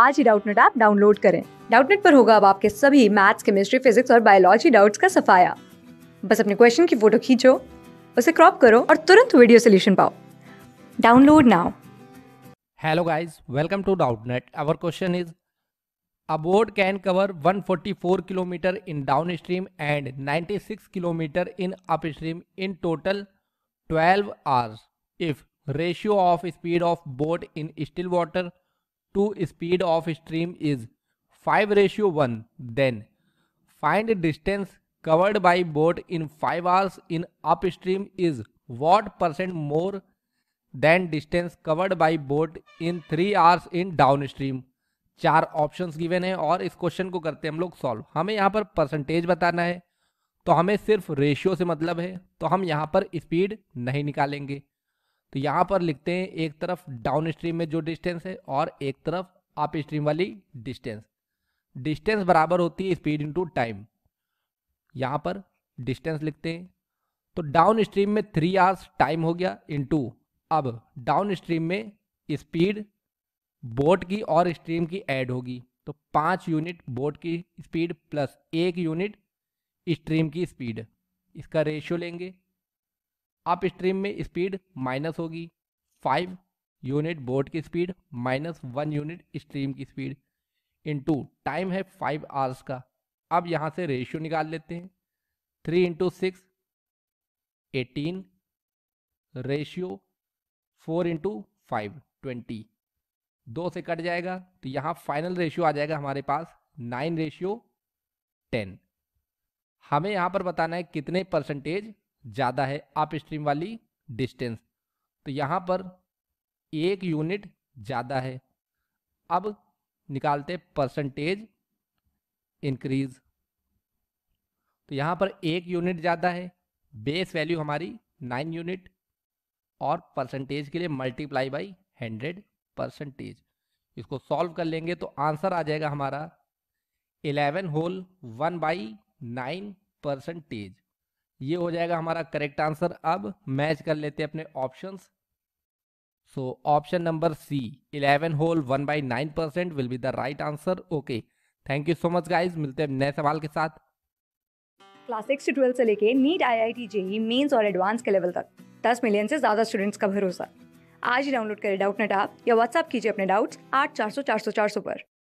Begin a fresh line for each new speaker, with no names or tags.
आज ही Doubtnut app download करें डाउटनेट पर होगा अब आपके सभी मैथ्स केमिस्ट्री फिजिक्स और बायोलॉजी डाउट्स का सफाया बस अपने क्वेश्चन की फोटो खींचो उसे क्रॉप करो और तुरंत वीडियो सोल्यूशन पाओ download now
hello guys welcome to Doubtnut our question is A boat can cover 144 km in downstream and 96 km in upstream in total 12 hours if ratio of speed of boat in still water to speed of stream is five ratio one then find distance covered by boat in five hours in up stream is what percent more than distance covered by boat in three hours in down stream चार option given है और इस question को करते हैं हम लोग solve हमें यहाँ पर परसेंटेज बताना है तो हमें सिर्फ रेशियो से मतलब है तो हम यहाँ पर स्पीड नहीं निकालेंगे तो यहाँ पर लिखते हैं एक तरफ डाउन स्ट्रीम में जो डिस्टेंस है और एक तरफ अप स्ट्रीम वाली डिस्टेंस डिस्टेंस बराबर होती है स्पीड इंटू टाइम यहाँ पर डिस्टेंस लिखते हैं तो डाउन स्ट्रीम में थ्री आवर्स टाइम हो गया इंटू अब डाउन स्ट्रीम में स्पीड बोट की और स्ट्रीम की ऐड होगी तो पाँच यूनिट बोट की स्पीड प्लस एक यूनिट स्ट्रीम की स्पीड इसका रेशियो लेंगे अप स्ट्रीम में स्पीड माइनस होगी फाइव यूनिट बोट की speed minus one unit stream की स्पीड इंटू टाइम है फाइव आवर्स का अब यहाँ से रेशियो निकाल लेते हैं three into six eighteen ratio four into five twenty दो से कट जाएगा तो यहाँ फाइनल रेशियो आ जाएगा हमारे पास नाइन रेशियो टेन हमें यहाँ पर बताना है कितने परसेंटेज ज़्यादा है अपस्ट्रीम स्ट्रीम वाली डिस्टेंस तो यहाँ पर एक यूनिट ज़्यादा है अब निकालते परसेंटेज इंक्रीज तो यहाँ पर एक यूनिट ज़्यादा है बेस वैल्यू हमारी नाइन यूनिट और परसेंटेज के लिए मल्टीप्लाई बाई हंड्रेड परसेंटेज इसको सॉल्व कर लेंगे तो आंसर आ जाएगा हमारा eleven whole one by nine percentage ये हो जाएगा हमारा करेक्ट आंसर अब मैच कर लेते हैं अपने options so option number C eleven whole one by nine percent will be the right answer okay thank you so much guys मिलते हैं नए सवाल के साथ
क्लास सिक्स से ट्वेल्थ से लेके NEET I I T JEE Mains और एडवांस के लेवल तक दस मिलियन से ज़्यादा स्टूडेंट्स का भरोसा आज ही डाउनलोड करें डाउट नेट आप या व्हाट्सअप कीजिए अपने डाउट्स आठ चार सौ चार सौ चार सौ पर